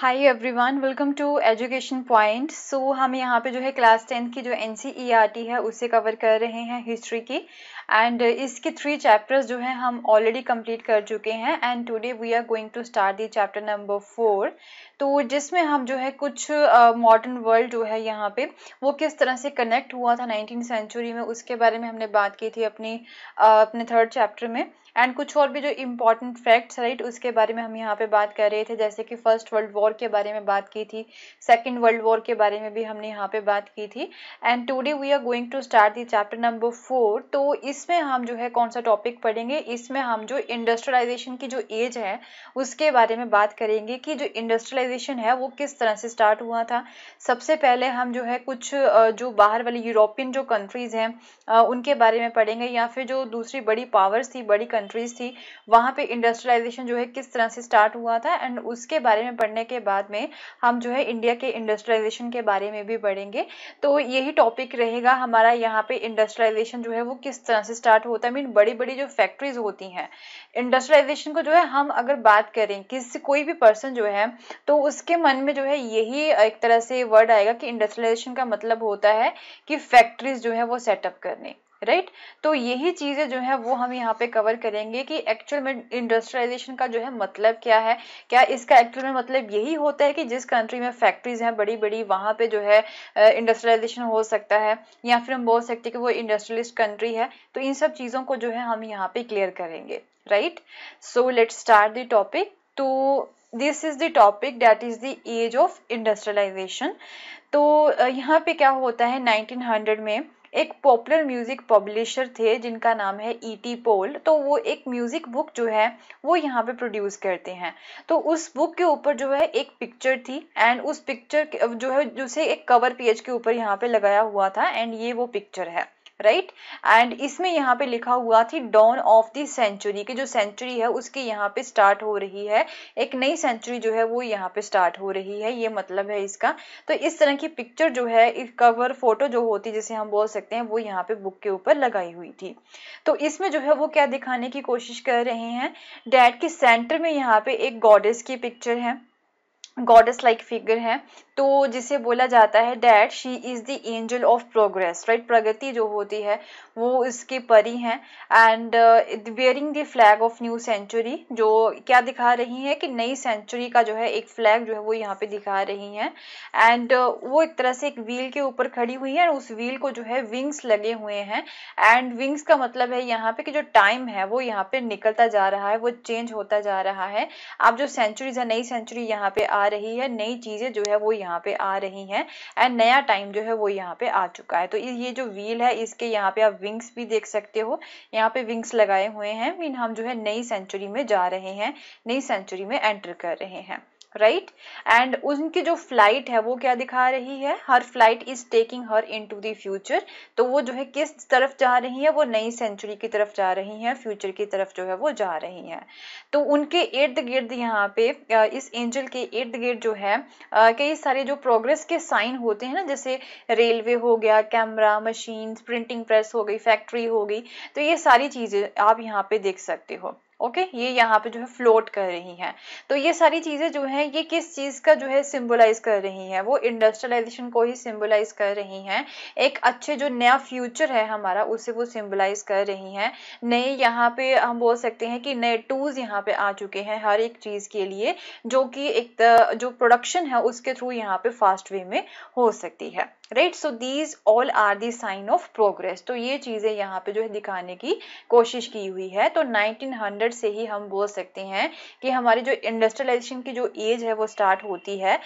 Hi everyone welcome to education point so हम यहाँ पे जो है क्लास टेंथ की जो एन e है उसे कवर कर रहे हैं हिस्ट्री की एंड इसके थ्री चैप्टर्स जो हैं हम ऑलरेडी कंप्लीट कर चुके हैं and today we are going to start the chapter number four तो जिसमें हम जो है कुछ मॉडर्न uh, वर्ल्ड जो है यहाँ पे वो किस तरह से कनेक्ट हुआ था नाइनटीन सेंचुरी में उसके बारे में हमने बात की थी अपनी uh, अपने थर्ड चैप्टर में एंड कुछ और भी जो इम्पॉर्टेंट फैक्ट्स राइट उसके बारे में हम यहाँ पे बात कर रहे थे जैसे कि फर्स्ट वर्ल्ड वॉर के बारे में बात की थी सेकेंड वर्ल्ड वॉर के बारे में भी हमने यहाँ पे बात की थी and today we are going to start the chapter number four तो इसमें हम जो है कौन सा टॉपिक पढ़ेंगे इसमें हम जो इंडस्ट्रियलाइजेशन की जो एज है उसके बारे में बात करेंगे कि जो इंडस्ट्रियलाइजेशन है वो किस तरह से स्टार्ट हुआ था सबसे पहले हम जो है कुछ जो बाहर वाली यूरोपियन जो कंट्रीज़ हैं उनके बारे में पढ़ेंगे या फिर जो दूसरी बड़ी पावर्स थी बड़ी कंट्रीज थी वहाँ पे इंडस्ट्रियलाइजेशन जो है किस तरह से स्टार्ट हुआ था एंड उसके बारे में पढ़ने के बाद में हम जो है इंडिया के इंडस्ट्रियलाइजेशन के बारे में भी पढ़ेंगे तो यही टॉपिक रहेगा हमारा यहाँ पे इंडस्ट्रियलाइजेशन जो है वो किस तरह से स्टार्ट होता है मीन बड़ी बड़ी जो फैक्ट्रीज होती हैं इंडस्ट्रियलाइजेशन को जो है हम अगर बात करें किसी कोई भी पर्सन जो है तो उसके मन में जो है यही एक तरह से वर्ड आएगा कि इंडस्ट्रियलाइजेशन का मतलब होता है कि फैक्ट्रीज जो है वो सेटअप करने राइट right? तो यही चीज़ें जो है वो हम यहाँ पे कवर करेंगे कि एक्चुअल में इंडस्ट्रियलाइजेशन का जो है मतलब क्या है क्या इसका एक्चुअल में मतलब यही होता है कि जिस कंट्री में फैक्ट्रीज हैं बड़ी बड़ी वहाँ पे जो है इंडस्ट्रियलाइजेशन हो सकता है या फिर हम बोल सकते हैं कि वो इंडस्ट्रियलिस्ट कंट्री है तो इन सब चीज़ों को जो है हम यहाँ पे क्लियर करेंगे right so let start the topic तो this is the topic that is the age of industrialisation तो यहाँ पे क्या होता है हंड्रेड में एक पॉपुलर म्यूजिक पब्लिशर थे जिनका नाम है ई टी पोल तो वो एक म्यूजिक बुक जो है वो यहाँ पे प्रोड्यूस करते हैं तो उस बुक के ऊपर जो है एक पिक्चर थी एंड उस पिक्चर जो है जिसे एक कवर पेज के ऊपर यहाँ पे लगाया हुआ था एंड ये वो पिक्चर है राइट एंड इसमें यहाँ पे लिखा हुआ थी डॉन ऑफ दी सेंचुरी की जो सेंचुरी है उसकी यहाँ पे स्टार्ट हो रही है एक नई सेंचुरी जो है वो यहाँ पे स्टार्ट हो रही है ये मतलब है इसका तो इस तरह की पिक्चर जो है कवर फोटो जो होती जिसे हम बोल सकते हैं वो यहाँ पे बुक के ऊपर लगाई हुई थी तो इसमें जो है वो क्या दिखाने की कोशिश कर रहे हैं डैड के सेंटर में यहाँ पे एक गॉडेस की पिक्चर है गॉडेस लाइक फिगर है तो जिसे बोला जाता है that she is the angel of progress right प्रगति जो होती है वो इसके परी हैं and wearing the flag of new century जो क्या दिखा रही है कि नई सेंचुरी का जो है एक फ्लैग जो है वो यहाँ पे दिखा रही हैं एंड uh, वो एक तरह से एक व्हील के ऊपर खड़ी हुई है और उस व्हील को जो है विंग्स लगे हुए हैं एंड विंग्स का मतलब है यहाँ पे कि जो टाइम है वो यहाँ पे निकलता जा रहा है वो चेंज होता जा रहा है आप जो सेंचुरीज है नई सेंचुरी यहाँ पे आ रही है नई चीज़ें जो है वो यहाँ पे आ रही हैं एंड नया टाइम जो है वो यहाँ पे आ चुका है तो ये जो व्हील है इसके यहाँ पे आप विंग्स भी देख सकते हो यहाँ पे विंग्स लगाए हुए हैं मीन हम जो है नई सेंचुरी में जा रहे हैं नई सेंचुरी में एंटर कर रहे हैं राइट एंड उनकी जो फ्लाइट है वो क्या दिखा रही है her flight is taking her into दूचर फ्यूचर तो वो जो है किस तरफ जा रही है वो नई सेंचुरी की तरफ जा रही है फ्यूचर की तरफ जो है वो जा रही है तो उनके इर्द गिर्द यहाँ पे इस एंजल के इर्द गिर्द जो है कई सारे जो प्रोग्रेस के साइन होते हैं ना जैसे रेलवे हो गया कैमरा मशीन प्रिंटिंग प्रेस हो गई फैक्ट्री हो गई तो ये सारी चीज़ें आप यहाँ पे देख सकते हो ओके ये यहाँ पे जो है फ्लोट कर रही हैं तो ये सारी चीज़ें जो हैं ये किस चीज़ का जो है सिंबलाइज कर रही हैं वो इंडस्ट्रियलाइजेशन को ही सिंबलाइज कर रही हैं एक अच्छे जो नया फ्यूचर है हमारा उसे वो सिंबलाइज कर रही हैं नए यहाँ पे हम बोल सकते हैं कि नए टूल्स यहाँ पे आ चुके हैं हर एक चीज़ के लिए जो कि एक जो प्रोडक्शन है उसके थ्रू यहाँ पे फास्ट वे में हो सकती है right so these all are the sign of progress तो ये चीज़ें यहाँ पे जो है दिखाने की कोशिश की हुई है तो 1900 से ही हम बोल सकते हैं कि हमारी जो इंडस्ट्रियलाइजेशन की जो एज है वो स्टार्ट होती है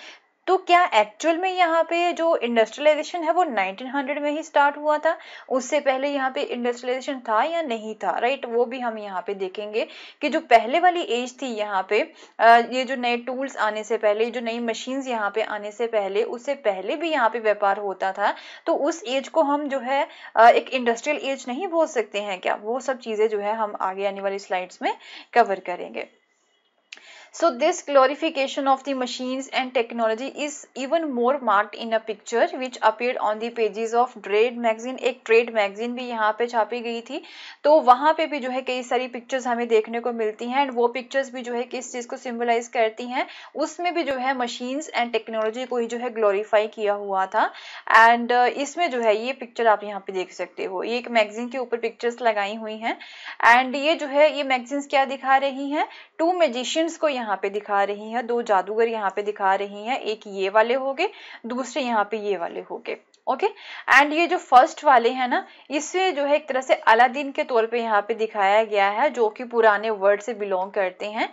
तो क्या एक्चुअल में यहाँ पे जो इंडस्ट्रियलाइजेशन है वो 1900 में ही स्टार्ट हुआ था उससे पहले यहाँ पे इंडस्ट्रियलाइजेशन था या नहीं था राइट वो भी हम यहाँ पे देखेंगे कि जो पहले वाली एज थी यहाँ पे ये जो नए टूल्स आने से पहले जो नई मशीन्स यहाँ पे आने से पहले उससे पहले भी यहाँ पे व्यापार होता था तो उस एज को हम जो है एक इंडस्ट्रियल एज नहीं बोल सकते हैं क्या वो सब चीज़ें जो है हम आगे आने वाली स्लाइड्स में कवर करेंगे So this glorification of the machines and technology is even more marked in a picture which appeared on the pages of trade magazine. एक trade magazine भी यहाँ पे छापी गई थी तो वहाँ पे भी जो है कई सारी pictures हमें देखने को मिलती हैं एंड वो pictures भी जो है किस चीज़ को symbolize करती हैं उसमें भी जो है machines and technology को ही जो है glorify किया हुआ था एंड इसमें जो है ये picture आप यहाँ पे देख सकते हो ये एक magazine के ऊपर pictures लगाई हुई हैं एंड ये जो है ये magazines क्या दिखा रही हैं टू मैजिशियंस को यहाँ यहाँ पे दिखा रही हैं दो जादूगर यहाँ पे दिखा रही हैं एक ये वाले हो गए दूसरे यहाँ पे ये वाले हो गए ओके एंड ये जो फर्स्ट वाले हैं ना इसे जो है एक तरह से अलादीन के तौर पे यहाँ पे दिखाया गया है जो कि पुराने वर्ल्ड से बिलोंग करते हैं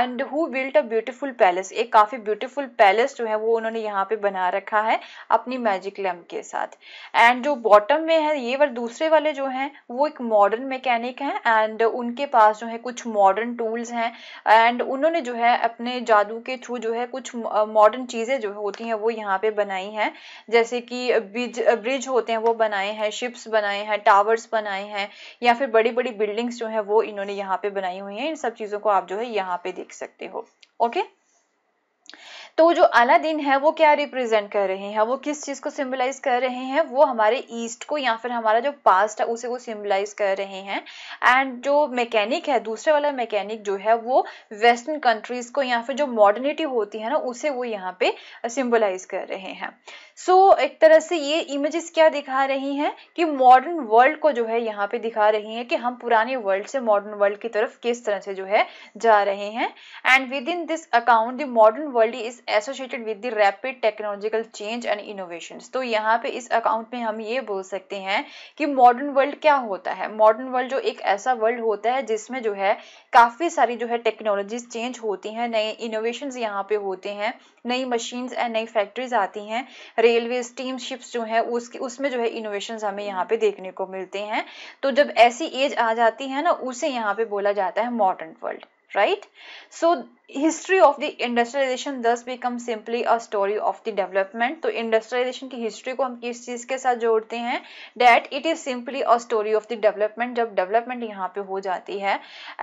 and who built a beautiful palace एक काफ़ी ब्यूटीफुल पैलेस जो है वो उन्होंने यहाँ पे बना रखा है अपनी मैजिक लैम्प के साथ एंड जो बॉटम में है ये वर दूसरे वाले जो हैं वो एक मॉडर्न मैकेनिक हैं एंड उनके पास जो है कुछ मॉडर्न टूल्स हैं एंड उन्होंने जो है अपने जादू के थ्रू जो है कुछ मॉडर्न चीज़ें जो होती हैं वो यहाँ पे बनाई हैं जैसे कि ब्रिज होते हैं वो बनाए हैं शिप्स बनाए हैं टावर्स बनाए हैं या फिर बड़ी बड़ी बिल्डिंग्स जो है वो इन्होंने यहाँ पे बनाई हुई हैं इन सब चीज़ों को आप जो है यहाँ पे देख सकते हो ओके तो जो दिन है वो क्या रिप्रेजेंट कर रहे हैं वो किस चीज़ को सिम्बलाइज कर रहे हैं वो हमारे ईस्ट को या फिर हमारा जो पास्ट है उसे वो सिम्बलाइज कर रहे हैं एंड जो मैकेनिक है दूसरे वाला मैकेनिक जो है वो वेस्टर्न कंट्रीज को या फिर जो मॉडर्निटी होती है ना उसे वो यहाँ पे सिम्बलाइज कर रहे हैं सो so, एक तरह से ये इमेजेस क्या दिखा रही हैं कि मॉडर्न वर्ल्ड को जो है यहाँ पे दिखा रही हैं कि हम पुराने वर्ल्ड से मॉडर्न वर्ल्ड की तरफ किस तरह से जो है जा रहे हैं and within this account the modern world is associated with the rapid technological change and innovation तो यहाँ पे इस अकाउंट में हम ये बोल सकते हैं कि मॉडर्न वर्ल्ड क्या होता है मॉडर्न वर्ल्ड जो एक ऐसा वर्ल्ड होता है जिसमें जो है काफ़ी सारी जो है टेक्नोलॉजीज चेंज होती हैं नए इनोवेशन यहाँ पे होते हैं नई मशीन्स एंड नई फैक्ट्रीज आती हैं रेलवे स्टीमशिप्स जो है उसके उसमें जो है इनोवेशन हमें यहाँ पे देखने को मिलते हैं तो जब ऐसी एज आ जाती है ना उसे यहाँ पे बोला जाता है modern world right so history of the industrialization thus becomes simply a story of the development तो industrialization ki history ko hum kis cheez ke sath jodte hain that it is simply a story of the development jab development yahan pe ho jati hai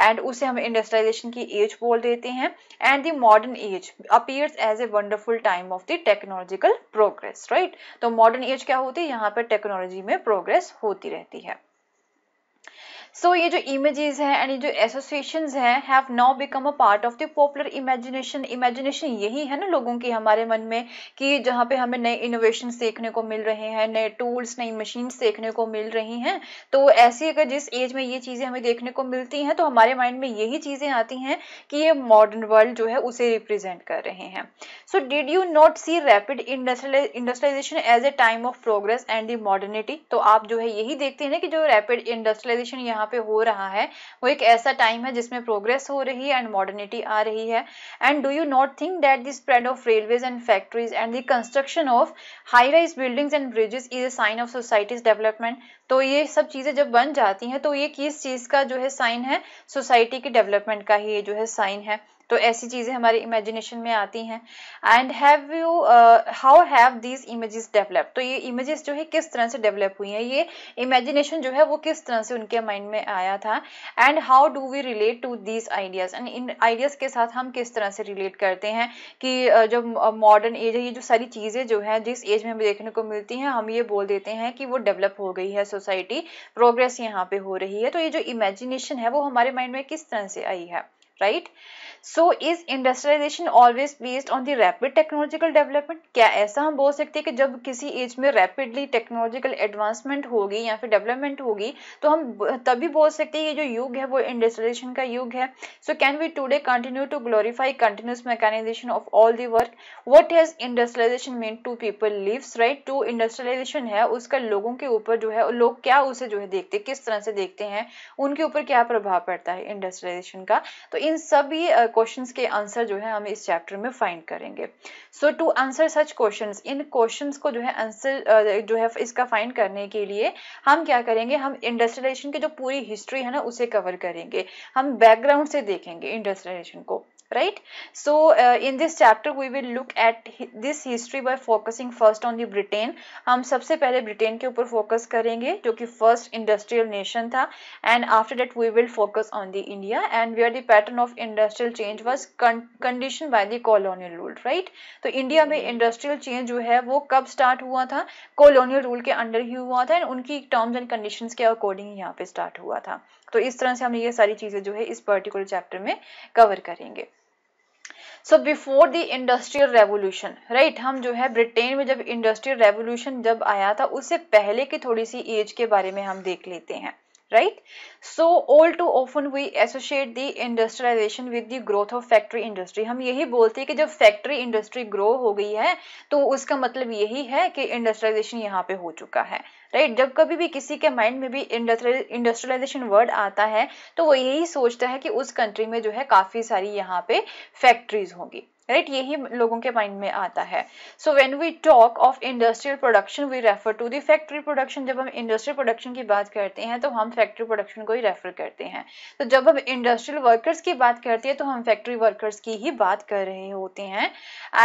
and use hum industrialization ki age bol dete hain and the modern age appears as a wonderful time of the technological progress right तो modern age kya hoti hai yahan pe technology mein progress hoti rehti hai so so, ये जो images हैं and ये जो associations हैं have now become a part of the popular imagination imagination यही है ना लोगों की हमारे मन में कि जहाँ पे हमें नए इनोवेशन देखने को मिल रहे हैं नए टूल्स नई मशीन्स देखने को मिल रही हैं तो ऐसी अगर जिस एज में ये चीज़ें हमें देखने को मिलती हैं तो हमारे माइंड में यही चीज़ें आती हैं कि ये मॉडर्न वर्ल्ड जो है उसे रिप्रेजेंट कर रहे हैं so did you not see rapid industrialisation as a time of progress and the modernity तो आप जो है यही देखते हैं ना कि जो रैपिड इंडस्ट्रियलाइजेशन यहाँ यहाँ पे हो रहा है वो एक ऐसा टाइम है जिसमें प्रोग्रेस हो रही है एंड मॉडर्निटी आ रही है and do you not think that the spread of railways and factories and the construction of high rise buildings and bridges is a sign of society's development तो ये सब चीज़ें जब बन जाती हैं तो ये किस चीज़ का जो है साइन है सोसाइटी की डेवलपमेंट का ही ये जो है साइन है तो ऐसी चीज़ें हमारी इमेजिनेशन में आती हैं and have you how have these images develop तो ये इमेजेस जो है किस तरह से डेवलप हुई हैं ये इमेजिनेशन जो है वो किस तरह से उनके माइंड में आया था and how do we relate to these ideas and इन आइडियाज़ के साथ हम किस तरह से रिलेट करते हैं कि uh, जो मॉडर्न एज है ये जो सारी चीज़ें जो है जिस एज में हमें देखने को मिलती हैं हम ये बोल देते हैं कि वो डेवलप हो गई है सोसाइटी प्रोग्रेस यहाँ पे हो रही है तो ये जो इमेजिनेशन है वो हमारे माइंड में किस तरह से आई है right so is industrialisation always based on the rapid technological development क्या ऐसा हम बोल सकते हैं कि जब किसी एज में रैपिडली टेक्नोलॉजिकल एडवांसमेंट होगी या फिर डेवलपमेंट होगी तो हम तभी बोल सकते हैं ये जो युग है वो इंडस्ट्रियलाइजेशन का युग है so can we today continue to glorify continuous mechanisation of all the work what has industrialisation mean to people lives right to industrialisation है उसका लोगों के ऊपर जो है लोग क्या उसे जो है देखते किस तरह से देखते हैं उनके ऊपर क्या प्रभाव पड़ता है इंडस्ट्रियलाइजेशन का तो इन सभी क्वेश्चंस के आंसर जो है हम इस चैप्टर में फाइंड करेंगे so to answer such questions इन क्वेश्चंस को जो है आंसर जो है इसका फाइंड करने के लिए हम क्या करेंगे हम इंडस्ट्रियलाइजेशन की जो पूरी हिस्ट्री है ना उसे कवर करेंगे हम बैकग्राउंड से देखेंगे इंडस्ट्रियलाइजेशन को right so uh, in this chapter we will look at this history by focusing first on the britain हम सबसे पहले ब्रिटेन के ऊपर फोकस करेंगे जो कि फर्स्ट इंडस्ट्रियल नेशन था and after that we will focus on the India and where the pattern of industrial change was condition by the colonial rule right तो इंडिया में इंडस्ट्रियल चेंज जो है वो कब स्टार्ट हुआ था कॉलोनियल रूल के अंडर ही हुआ था एंड उनकी टर्म्स एंड कंडीशंस के अकॉर्डिंग यहाँ पे स्टार्ट हुआ था तो इस तरह से हम ये सारी चीज़ें जो है इस पर्टिकुलर चैप्टर में कवर करेंगे so before the industrial revolution right हम जो है ब्रिटेन में जब इंडस्ट्रियल रेवोल्यूशन जब आया था उससे पहले की थोड़ी सी एज के बारे में हम देख लेते हैं right? So all too often we associate the industrialization with the growth of factory industry. hum yahi bolte hai ki jab factory industry grow ho gayi hai to uska matlab yahi hai ki industrialization yahan pe ho chuka hai right right? जब कभी भी किसी के mind में भी industrialisation word आता है तो वो यही सोचता है कि उस कंट्री में जो है काफ़ी सारी यहाँ पे फैक्ट्रीज होंगी राइट right? यही लोगों के माइंड में आता है so when we talk of industrial production we refer to the factory production जब हम इंडस्ट्रियल प्रोडक्शन की बात करते हैं तो हम फैक्ट्री प्रोडक्शन को ही रेफर करते हैं तो जब हम इंडस्ट्रियल वर्कर्स की बात करते हैं तो हम फैक्ट्री वर्कर्स की ही बात कर रहे होते हैं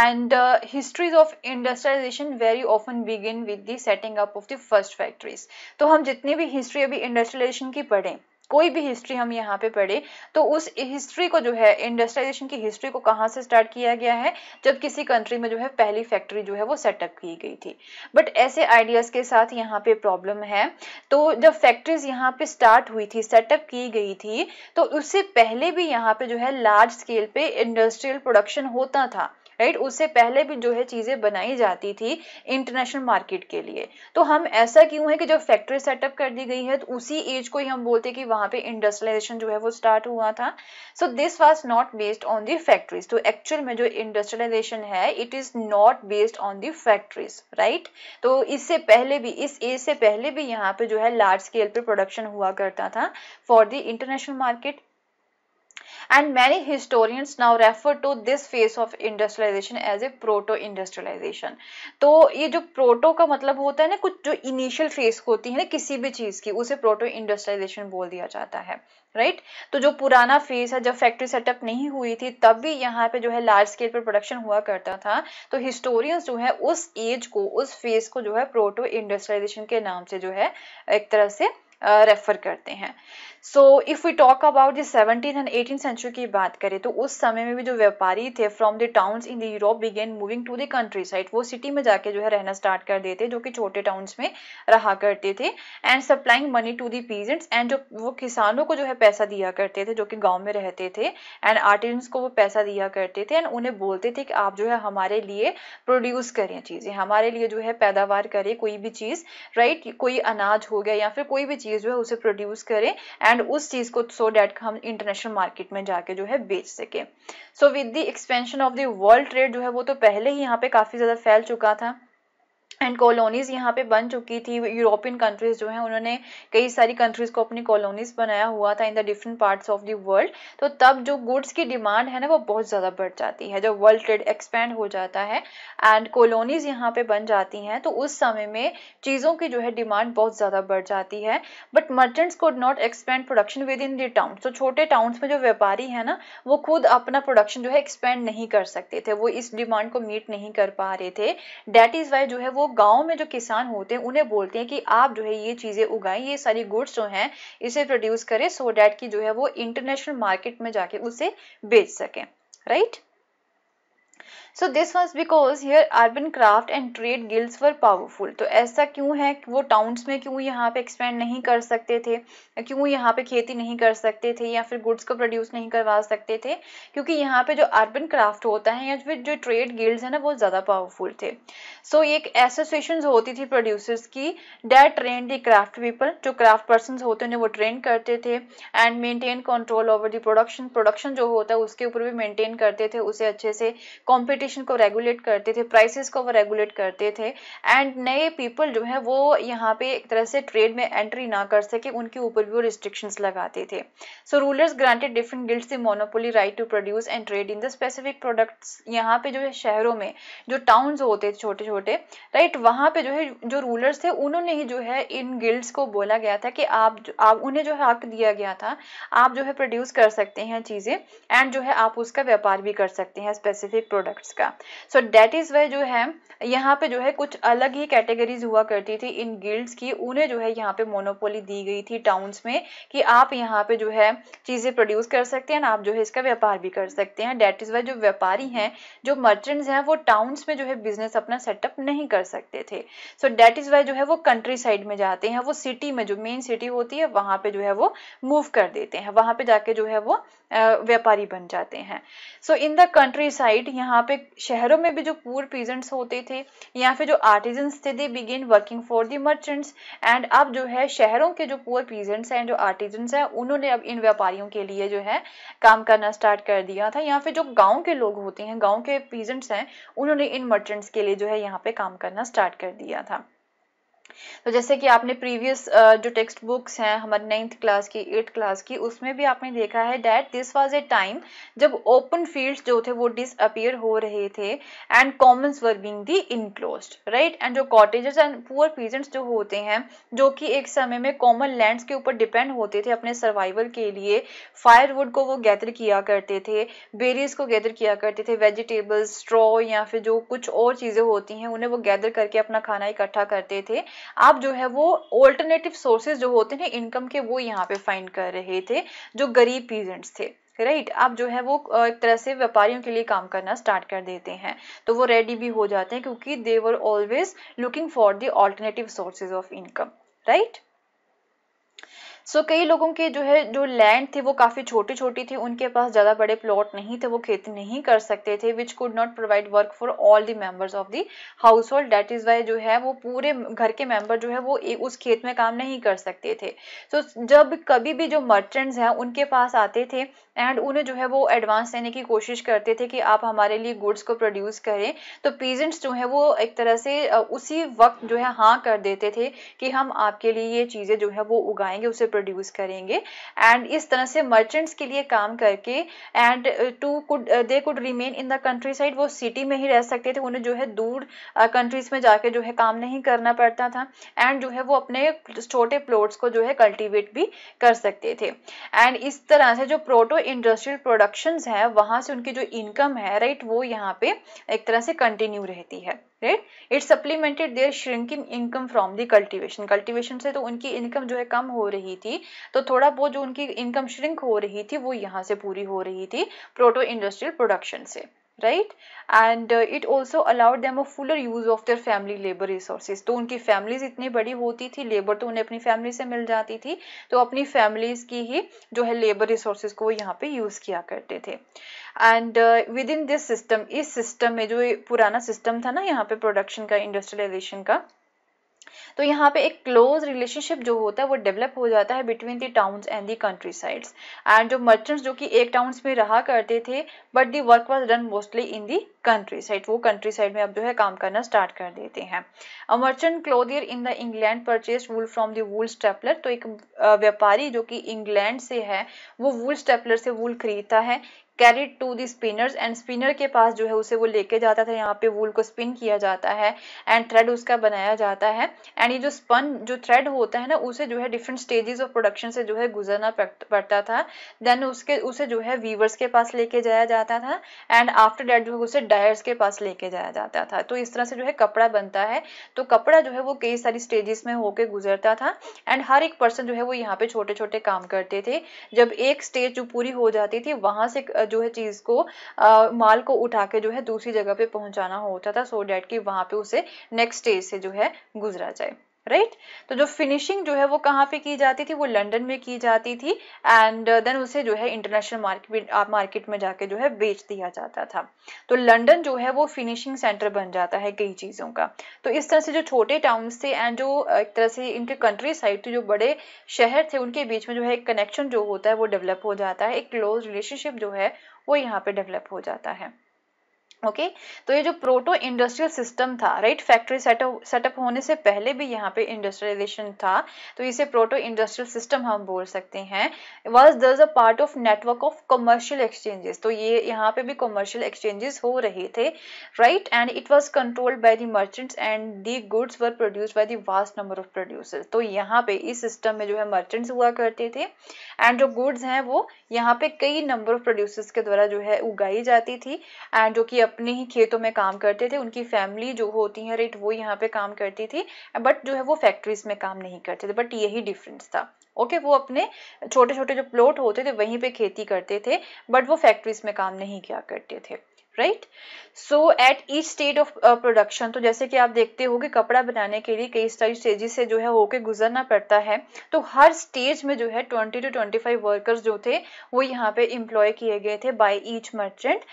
and histories of industrialisation very often begin with the setting up of the first factories तो हम जितनी भी हिस्ट्री अभी इंडस्ट्रियलाइजेशन की पढ़ें कोई भी हिस्ट्री हम यहाँ पे पढ़े तो उस हिस्ट्री को जो है इंडस्ट्रियलाइजेशन की हिस्ट्री को कहाँ से स्टार्ट किया गया है जब किसी कंट्री में जो है पहली फैक्ट्री जो है वो सेटअप की गई थी बट ऐसे आइडियाज के साथ यहाँ पे प्रॉब्लम है तो जब फैक्ट्रीज यहाँ पे स्टार्ट हुई थी सेटअप की गई थी तो उससे पहले भी यहाँ पे जो है लार्ज स्केल पे इंडस्ट्रियल प्रोडक्शन होता था राइट उससे पहले भी जो है चीज़ें बनाई जाती थी इंटरनेशनल मार्केट के लिए तो हम ऐसा क्यों है कि जब फैक्ट्री सेटअप कर दी गई है तो उसी एज को ही हम बोलते हैं कि वहां पे इंडस्ट्रियलाइजेशन जो है वो स्टार्ट हुआ था so this was not based on the factories तो एक्चुअल में जो इंडस्ट्रियलाइजेशन है it is not based on the factories right तो इससे पहले भी इस एज से पहले भी यहाँ पे जो है लार्ज स्केल पे प्रोडक्शन हुआ करता था for the international market and many historians now refer to this phase of industrialization as a proto industrialization to ye jo proto ka matlab hota hai na kuch jo initial phase hoti hai na kisi bhi cheez ki use proto industrialization bol diya jata hai right right? तो जो पुराना phase है जब factory setup नहीं हुई थी तब भी यहाँ पे जो है लार्ज स्केल पर प्रोडक्शन हुआ करता था तो हिस्टोरियंस जो है उस एज को उस फेज को जो है प्रोटो इंडस्ट्रियलाइजेशन के नाम से जो है एक तरह से रेफर करते हैं so if we talk about the seventeen and eighteen century की बात करें तो उस समय में भी जो व्यापारी थे from the towns in the Europe began moving to the countryside वो सिटी में जाके जो है रहना स्टार्ट कर देते जो कि छोटे टाउन्स में रहा करते थे and supplying money to the peasants and जो वो किसानों को जो है पैसा दिया करते थे जो कि गाँव में रहते थे एंड आर्टिजन्स को वो पैसा दिया करते थे एंड उन्हें बोलते थे कि आप जो है हमारे लिए प्रोड्यूस करें चीज़ें हमारे लिए जो है पैदावार करें कोई भी चीज़ राइट right? कोई अनाज हो गया या फिर कोई भी चीज़ जो है उसे प्रोड्यूस करें एंड उस चीज को सो डेट हम इंटरनेशनल मार्केट में जाके जो है बेच सके so with the expansion of the world trade जो है वो तो पहले ही यहाँ पे काफी ज्यादा फैल चुका था एंड कॉलोनीज यहाँ पे बन चुकी थी यूरोपियन कंट्रीज जो हैं उन्होंने कई सारी कंट्रीज को अपनी कॉलोनीज बनाया हुआ था in the different parts of the world तो तब जो गुड्स की डिमांड है ना वो बहुत ज़्यादा बढ़ जाती है जब वर्ल्ड ट्रेड एक्सपेंड हो जाता है एंड कॉलोनीज यहाँ पे बन जाती हैं तो उस समय में चीज़ों की जो है डिमांड बहुत ज़्यादा बढ़ जाती है but merchants could not expand production within the town तो छोटे टाउन्स में जो व्यापारी है ना वो खुद अपना प्रोडक्शन जो है एक्सपेंड नहीं कर सकते थे वो इस डिमांड को मीट नहीं कर पा रहे थे डैट इज़ वाई जो है वो गांव में जो किसान होते हैं उन्हें बोलते हैं कि आप जो है ये चीज़ें उगाएं ये सारी गुड्स जो हैं इसे प्रोड्यूस करें सो so डैट जो है वो इंटरनेशनल मार्केट में जाके उसे बेच सकें right so this was because here urban craft and trade guilds were powerful तो ऐसा क्यों है कि वो टाउन्स में क्यों यहाँ पे एक्सपेंड नहीं कर सकते थे क्यों यहाँ पे खेती नहीं कर सकते थे या फिर गुड्स को प्रोड्यूस नहीं करवा सकते थे क्योंकि यहाँ पे जो अर्बन क्राफ्ट होता है या फिर जो ट्रेड गिल्स है ना वो ज़्यादा पावरफुल थे सो so, एक एसोसिएशन होती थी प्रोड्यूसर्स की that train the craft people जो क्राफ्ट पर्सन होते हैं वो ट्रेन करते थे and maintain control over the production production जो होता है उसके ऊपर भी मेंटेन करते थे उसे अच्छे से कॉम्पिट कॉम्पिटिशन को रेगुलेट करते थे प्राइसेस को वो रेगुलेट करते थे एंड नए पीपल जो है वो यहाँ पे एक तरह से ट्रेड में एंट्री ना कर सके उनके ऊपर भी वो रिस्ट्रिक्शंस लगाते थे so rulers granted different guilds से monopoly right to produce and trade in the specific products यहाँ पे जो है शहरों में जो टाउन होते थे छोटे छोटे राइट वहाँ पे जो है जो रूलर्स थे उन्होंने ही जो है इन गिल्ड्स को बोला गया था कि आप आप उन्हें जो है हक दिया गया था आप जो है प्रोड्यूस कर सकते हैं चीज़ें एंड जो है आप उसका व्यापार भी कर सकते हैं स्पेसिफिक प्रोडक्ट्स प्रोडक्ट्स का सो डेट इज़ वह जो है यहाँ पे जो है कुछ अलग ही कैटेगरीज हुआ करती थी इन गिल्ड्स की उन्हें जो है यहाँ पे मोनोपोली दी गई थी टाउन्स में कि आप यहाँ पे जो है चीज़ें प्रोड्यूस कर सकते हैं आप जो है इसका व्यापार भी कर सकते हैं डेट इज़ वे जो व्यापारी हैं जो मर्चेंट्स हैं वो टाउन्स में जो है बिजनेस अपना सेटअप नहीं कर सकते थे सो डेट इज़ वे जो है वो कंट्री साइड में जाते हैं वो सिटी में जो मेन सिटी होती है वहां पे जो है वो मूव कर देते हैं वहां पे जाके जो है वो व्यापारी बन जाते हैं so in the countryside यहाँ पे शहरों में भी जो पुअर पीजेंट्स होते थे या फिर जो आर्टिजन्स थे they begin working for the merchants and अब जो है शहरों के जो पुअर पीजेंट्स हैं जो आर्टिजन्स हैं उन्होंने अब इन व्यापारियों के लिए जो है काम करना स्टार्ट कर दिया था या फिर जो गाँव के लोग होते हैं गाँव के पीजेंट्स हैं उन्होंने इन मर्चेंट्स के लिए जो है यहाँ पे काम करना स्टार्ट कर दिया था तो जैसे कि आपने प्रीवियस जो टेक्स्ट बुक्स हैं हमारे नाइन्थ क्लास की एट क्लास की उसमें भी आपने देखा है that this was a time जब ओपन फील्ड्स जो थे वो डिसअपियर हो रहे थे and commons were being the enclose right and जो कॉटेजेस एंड पुअर पीजेंट्स जो होते हैं जो कि एक समय में कॉमन लैंड्स के ऊपर डिपेंड होते थे अपने सर्वाइवल के लिए फायरवुड को वो गैदर किया करते थे बेरीज को गैदर किया करते थे वेजिटेबल्स स्ट्रॉ या फिर जो कुछ और चीज़ें होती हैं उन्हें वो गैदर करके अपना खाना इकट्ठा करते थे आप जो है वो ऑल्टरनेटिव सोर्सेज जो होते हैं इनकम के वो यहाँ पे फाइंड कर रहे थे जो गरीब पीजेंट्स थे राइट right? आप जो है वो एक तरह से व्यापारियों के लिए काम करना स्टार्ट कर देते हैं तो वो रेडी भी हो जाते हैं क्योंकि they were always looking for the alternative sources of income right so so, कई लोगों के जो है जो लैंड थी वो काफ़ी छोटी छोटी थी उनके पास ज़्यादा बड़े प्लॉट नहीं थे वो खेती नहीं कर सकते थे which could not provide work for all the members of the household that is why जो है वो पूरे घर के मेम्बर जो है वो उस खेत में काम नहीं कर सकते थे सो so, जब कभी भी जो मर्चेंट्स हैं उनके पास आते थे एंड उन्हें जो है वो एडवांस देने की कोशिश करते थे कि आप हमारे लिए गुड्स को प्रोड्यूस करें तो पीजेंट्स जो है वो एक तरह से उसी वक्त जो है हाँ कर देते थे कि हम आपके लिए ये चीज़ें जो है वो उगाएंगे उसे प्रोड्यूस करेंगे एंड इस तरह से मर्चेंट्स के लिए काम करके and to could they could remain in the countryside वो सिटी में ही रह सकते थे उन्हें जो है दूर कंट्रीज uh, में जाके जो है काम नहीं करना पड़ता था एंड जो है वो अपने छोटे प्लॉट्स को जो है कल्टिवेट भी कर सकते थे एंड इस तरह से जो प्रोटो इंडस्ट्रियल प्रोडक्शंस है वहां से उनकी जो इनकम है राइट right, वो यहाँ पे एक तरह से कंटिन्यू रहती है right it supplemented their shrinking income from the cultivation cultivation से तो उनकी इनकम जो है कम हो रही थी तो थोड़ा बहुत जो उनकी इनकम श्रिंक हो रही थी वो यहाँ से पूरी हो रही थी प्रोटो इंडस्ट्रियल प्रोडक्शन से right and it also allowed them a fuller use of their family labour resources तो उनकी फैमिलीज इतनी बड़ी होती थी लेबर तो उन्हें अपनी फैमिली से मिल जाती थी तो अपनी फैमिलीज की ही जो है लेबर रिसोर्सेज को वो यहाँ पे यूज किया करते थे and within this system इस सिस्टम में जो पुराना सिस्टम था ना यहाँ पे प्रोडक्शन का इंडस्ट्रियलाइजेशन का तो यहाँ पे एक क्लोज रिलेशनशिप जो होता है वो डेवलप हो जाता है between the towns and the countrysides and जो मर्चेंट्स जो कि एक टाउन्स में रहा करते थे but the work was done mostly in the countryside वो कंट्री साइड में अब जो है काम करना स्टार्ट कर देते हैं a merchant clothier in the England purchase wool from the wool stapler तो एक व्यापारी जो कि इंग्लैंड से है वो वूल स्टेपलर से वूल खरीदता है carried to the spinners and spinner के पास जो है उसे वो लेके जाता था यहाँ पे वूल को स्पिन किया जाता है एंड थ्रेड उसका बनाया जाता है एंड ये जो स्पन जो थ्रेड होता है ना उसे जो है डिफरेंट स्टेजेस ऑफ प्रोडक्शन से जो है गुजरना पड़ता था देन उसके उसे जो है वीवर्स के पास लेके जाया जाता था एंड आफ्टर डेट जो है उसे डायर्स के पास लेके जाया जाता था तो इस तरह से जो है कपड़ा बनता है तो कपड़ा जो है वो कई सारी स्टेजेस में होके गुजरता था एंड हर एक पर्सन जो है वो यहाँ पे छोटे छोटे काम करते थे जब एक स्टेज जो पूरी हो जाती थी वहां से जो है चीज़ को आ, माल को उठा के जो है दूसरी जगह पे पहुंचाना होता था सो so डेट कि वहां पे उसे नेक्स्ट स्टेज से जो है गुजरा जाए राइट right? तो जो फिनिशिंग जो है वो कहाँ पे की जाती थी वो लंदन में की जाती थी एंड देन uh, उसे जो है इंटरनेशनल मार्केट मार्केट में जाके जो है बेच दिया जाता था तो लंदन जो है वो फिनिशिंग सेंटर बन जाता है कई चीज़ों का तो इस तरह से जो छोटे टाउन्स थे एंड जो uh, एक तरह से इनके कंट्री साइड थे जो बड़े शहर थे उनके बीच में जो है एक कनेक्शन जो होता है वो डेवलप हो जाता है एक क्लोज रिलेशनशिप जो है वो यहाँ पे डेवलप हो जाता है ओके okay? तो ये जो प्रोटो इंडस्ट्रियल सिस्टम था राइट फैक्ट्री सेटअप होने से पहले भी यहाँ पे इंडस्ट्रियलाइजेशन था तो इसे प्रोटो इंडस्ट्रियल सिस्टम हम बोल सकते हैं was thus a part of network of commercial exchanges तो ये यहाँ पे भी कमर्शियल एक्सचेंजेस हो रहे थे right and it was controlled by the merchants and the goods were produce by the vast number of producer तो यहाँ पे इस सिस्टम में जो है मर्चेंट्स हुआ करते थे एंड जो गुड्स हैं वो यहाँ पे कई नंबर ऑफ प्रोड्यूसर्स के द्वारा जो है उगाई जाती थी एंड जो कि अपने ही खेतों में काम करते थे उनकी फैमिली जो होती है रेट वो यहाँ पे काम करती थी बट जो है वो फैक्ट्रीज में काम नहीं करते थे बट यही डिफरेंस था ओके okay, वो अपने छोटे छोटे जो प्लॉट होते थे वहीं पे खेती करते थे बट वो फैक्ट्रीज में काम नहीं किया करते थे right so at each state of production तो जैसे कि आप देखते हो कि कपड़ा बनाने के लिए कई सारी स्टेजेस से जो है होके गुजरना पड़ता है तो हर स्टेज में जो है 20 टू 25 वर्कर्स जो थे वो यहाँ पे इम्प्लॉय किए गए थे बाय ईच मर्चेंट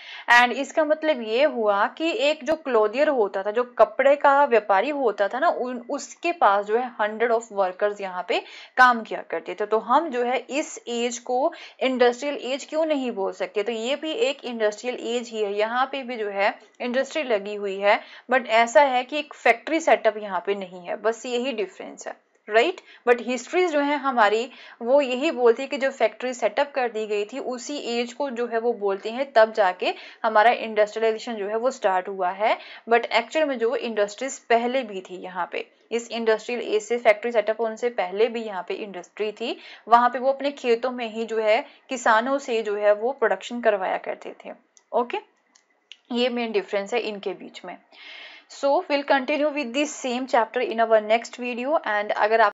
एंड इसका मतलब ये हुआ कि एक जो क्लोदियर होता था जो कपड़े का व्यापारी होता था ना उन उसके पास जो है हंड्रेड ऑफ वर्कर्स यहाँ पे काम किया करते थे तो हम जो है इस एज को इंडस्ट्रियल एज क्यों नहीं बोल सकते तो ये भी एक इंडस्ट्रियल एज ही है यहाँ पे भी जो है इंडस्ट्री लगी हुई है बट ऐसा है कि एक फैक्ट्री सेटअप यहाँ पे नहीं है बस यही डिफरेंस है राइट बट हिस्ट्रीज जो है हमारी वो यही बोलती है कि जो फैक्ट्री सेटअप कर दी गई थी उसी एज को जो है वो बोलते हैं तब जाके हमारा इंडस्ट्रियलाइजेशन जो है वो स्टार्ट हुआ है बट एक्चुअल में जो इंडस्ट्रीज पहले भी थी यहाँ पे इस इंडस्ट्रियल एज से फैक्ट्री सेटअप होने से पहले भी यहाँ पे इंडस्ट्री थी वहाँ पे वो अपने खेतों में ही जो है किसानों से जो है वो प्रोडक्शन करवाया करते थे ओके okay? ये मेन डिफरेंस है इनके बीच में so will continue with this same chapter in our next video and अगर आप